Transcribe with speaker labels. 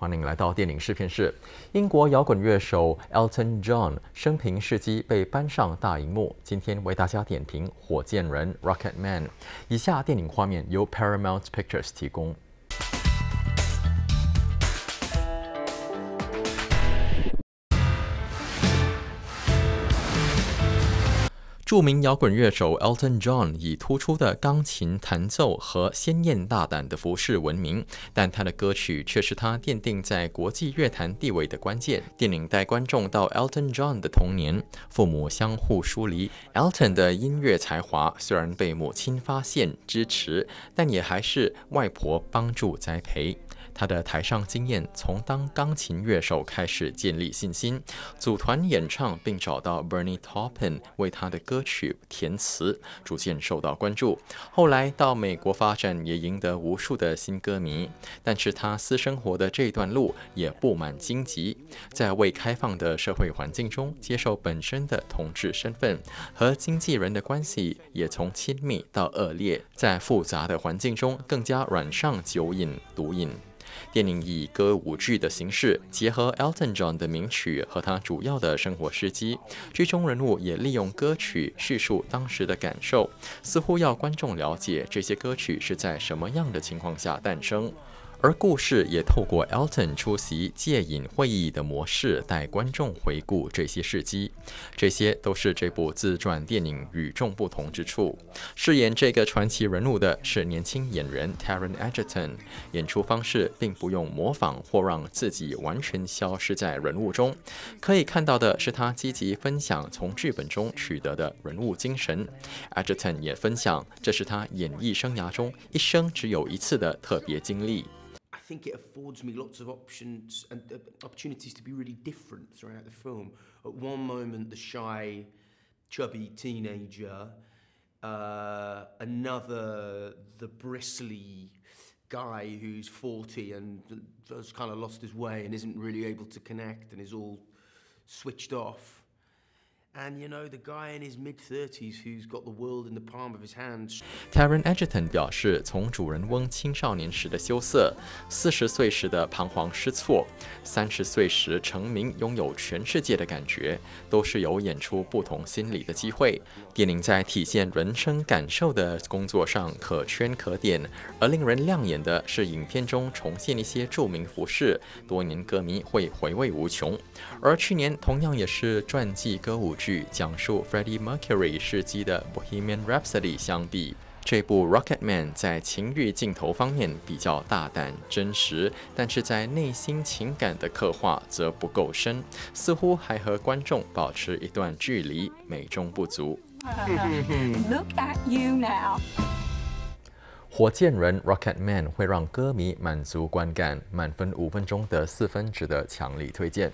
Speaker 1: 欢迎来到电影试片室。英国摇滚乐手 Elton John 生平事迹被搬上大荧幕，今天为大家点评《火箭人》（Rocket Man）。以下电影画面由 Paramount Pictures 提供。著名摇滚乐手 Elton John 以突出的钢琴弹奏和鲜艳大胆的服饰闻名，但他的歌曲却是他奠定在国际乐坛地位的关键。电影带观众到 Elton John 的童年，父母相互疏离。Elton 的音乐才华虽然被母亲发现支持，但也还是外婆帮助栽培。他的台上经验从当钢琴乐手开始建立信心，组团演唱，并找到 Bernie Taupin 为他的歌曲填词，逐渐受到关注。后来到美国发展，也赢得无数的新歌迷。但是他私生活的这段路也布满荆棘，在未开放的社会环境中接受本身的同志身份，和经纪人的关系也从亲密到恶劣，在复杂的环境中更加染上酒瘾、毒瘾。电影以歌舞剧的形式，结合 Elton John 的名曲和他主要的生活事迹，剧中人物也利用歌曲叙述当时的感受，似乎要观众了解这些歌曲是在什么样的情况下诞生。而故事也透过 Elton 出席戒瘾会议的模式，带观众回顾这些事迹。这些都是这部自传电影与众不同之处。饰演这个传奇人物的是年轻演员 Taron Egerton。演出方式并不用模仿或让自己完全消失在人物中。可以看到的是，他积极分享从剧本中取得的人物精神。Egerton 也分享，这是他演艺生涯中一生只有一次的特别经历。
Speaker 2: think it affords me lots of options and uh, opportunities to be really different throughout the film. At one moment, the shy, chubby teenager, uh, another, the bristly guy who's 40 and has kind of lost his way and isn't really able to connect and is all switched off. And you know the guy in his mid 30s who's got the world in the palm of his hands.
Speaker 1: Karen Edgerton 表示，从主人翁青少年时的羞涩，四十岁时的彷徨失措，三十岁时成名拥有全世界的感觉，都是有演出不同心理的机会。电影在体现人生感受的工作上可圈可点，而令人亮眼的是影片中重现一些著名服饰，多年歌迷会回味无穷。而去年同样也是传记歌舞。剧讲述 Freddie Mercury 事迹的《Bohemian Rhapsody》相比，这部《Rocket Man》在情欲镜头方面比较大胆真实，但是在内心情感的刻画则不够深，似乎还和观众保持一段距离，美中不足。Look at you now，火箭人《Rocket Man》会让歌迷满足观感，满分五分钟得四分，值得强力推荐。